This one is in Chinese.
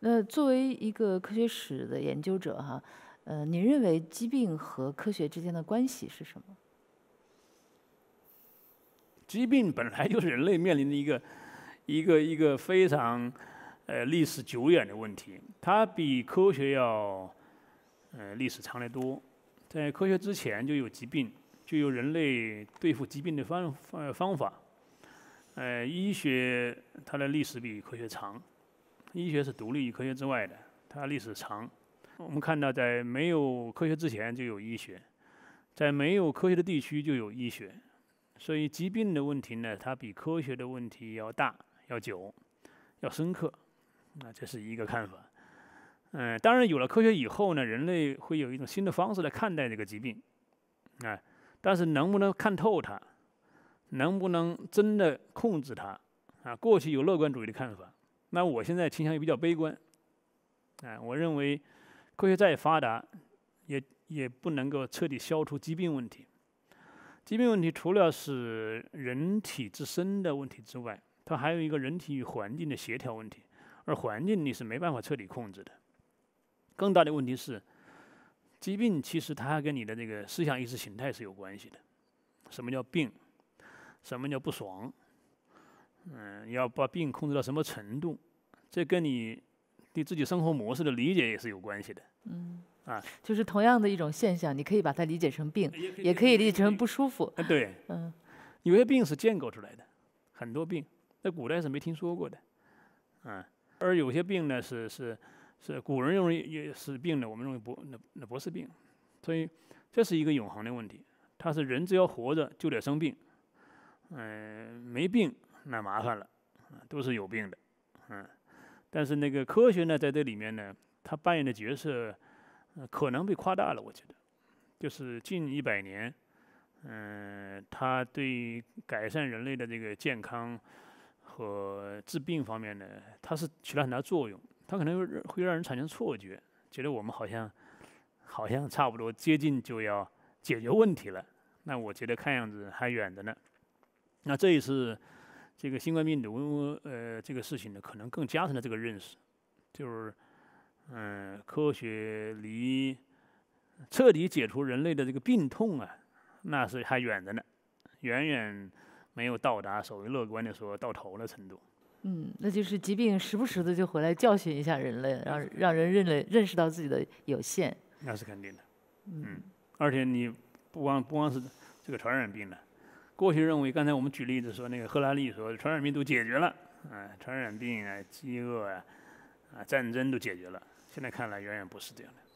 那作为一个科学史的研究者哈，呃，您认为疾病和科学之间的关系是什么？疾病本来就是人类面临的一个一个一个非常呃历史久远的问题，它比科学要呃历史长得多。在科学之前就有疾病，就有人类对付疾病的方方方法。呃，医学它的历史比科学长。医学是独立于科学之外的，它历史长。我们看到，在没有科学之前就有医学，在没有科学的地区就有医学。所以，疾病的问题呢，它比科学的问题要大、要久、要深刻。那这是一个看法。嗯，当然，有了科学以后呢，人类会有一种新的方式来看待这个疾病。啊，但是能不能看透它，能不能真的控制它？啊，过去有乐观主义的看法。那我现在倾向于比较悲观，哎，我认为科学再发达，也也不能够彻底消除疾病问题。疾病问题除了是人体自身的问题之外，它还有一个人体与环境的协调问题，而环境你是没办法彻底控制的。更大的问题是，疾病其实它跟你的那个思想意识形态是有关系的。什么叫病？什么叫不爽？嗯，要把病控制到什么程度？这跟你对自己生活模式的理解也是有关系的。嗯，啊，就是同样的一种现象，你可以把它理解成病，也可以理解成不舒服。嗯，对。嗯，有些病是建构出来的，很多病在古代是没听说过的。嗯，而有些病呢，是是是古人认为也是病的，我们认为不那那不是病。所以这是一个永恒的问题。他是人，只要活着就得生病。嗯，没病。那麻烦了，都是有病的，嗯，但是那个科学呢，在这里面呢，它扮演的角色，可能被夸大了。我觉得，就是近一百年，嗯，它对改善人类的这个健康和治病方面呢，它是起了很大作用。它可能会让人产生错觉，觉得我们好像好像差不多接近就要解决问题了。那我觉得看样子还远着呢。那这一次，这个新冠病毒，呃，这个事情呢，可能更加深了这个认识，就是，嗯，科学离彻底解除人类的这个病痛啊，那是还远着呢，远远没有到达所谓乐观的说到头的程度。嗯，那就是疾病时不时的就回来教训一下人类，让让人认了认识到自己的有限。那是肯定的。嗯，而且你不光不光是这个传染病呢。过去认为，刚才我们举例子说，那个赫拉利说，传染病都解决了，啊，传染病啊，饥饿啊，啊，战争都解决了。现在看来，远远不是这样的。